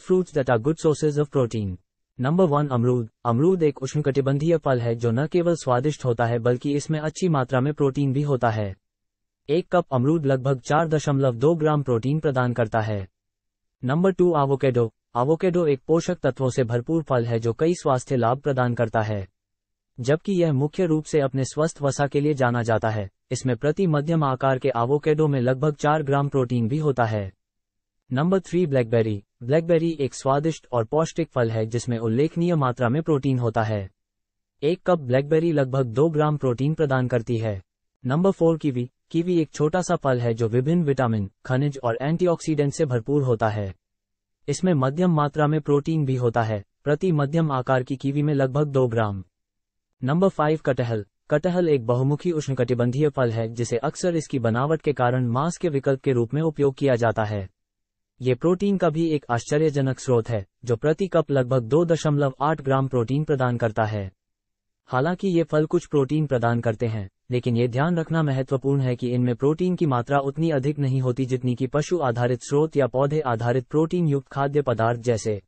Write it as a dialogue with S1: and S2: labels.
S1: fruits that are good sources of protein number one अमरूद अमरूद एक उष्णकटिबंधीय फल है जो न केवल स्वादिष्ट होता है बल्कि इसमें अच्छी मात्रा में प्रोटीन भी होता है एक कप अमरूद लगभग चार दशमलव दो ग्राम प्रोटीन प्रदान करता है नंबर टू आवोकेडो आवोकेडो एक पोषक तत्वों से भरपूर फल है जो कई स्वास्थ्य लाभ प्रदान करता है जबकि यह मुख्य रूप से अपने स्वस्थ वसा के लिए जाना जाता है इसमें प्रति मध्यम आकार के आवोकेडो में लगभग चार ग्राम प्रोटीन भी होता है नंबर थ्री ब्लैकबेरी ब्लैकबेरी एक स्वादिष्ट और पौष्टिक फल है जिसमें उल्लेखनीय मात्रा में प्रोटीन होता है एक कप ब्लैकबेरी लगभग दो ग्राम प्रोटीन प्रदान करती है नंबर फोर कीवी कीवी एक छोटा सा फल है जो विभिन्न विटामिन खनिज और एंटीऑक्सीडेंट से भरपूर होता है इसमें मध्यम मात्रा में प्रोटीन भी होता है प्रति मध्यम आकार की कीवी में लगभग दो ग्राम नंबर फाइव कटहल कटहल एक बहुमुखी उष्णकटिबंधीय फल है जिसे अक्सर इसकी बनावट के कारण मांस के विकल्प के रूप में उपयोग किया जाता है ये प्रोटीन का भी एक आश्चर्यजनक स्रोत है जो प्रति कप लगभग 2.8 ग्राम प्रोटीन प्रदान करता है हालांकि ये फल कुछ प्रोटीन प्रदान करते हैं लेकिन ये ध्यान रखना महत्वपूर्ण है कि इनमें प्रोटीन की मात्रा उतनी अधिक नहीं होती जितनी कि पशु आधारित स्रोत या पौधे आधारित प्रोटीन युक्त खाद्य पदार्थ जैसे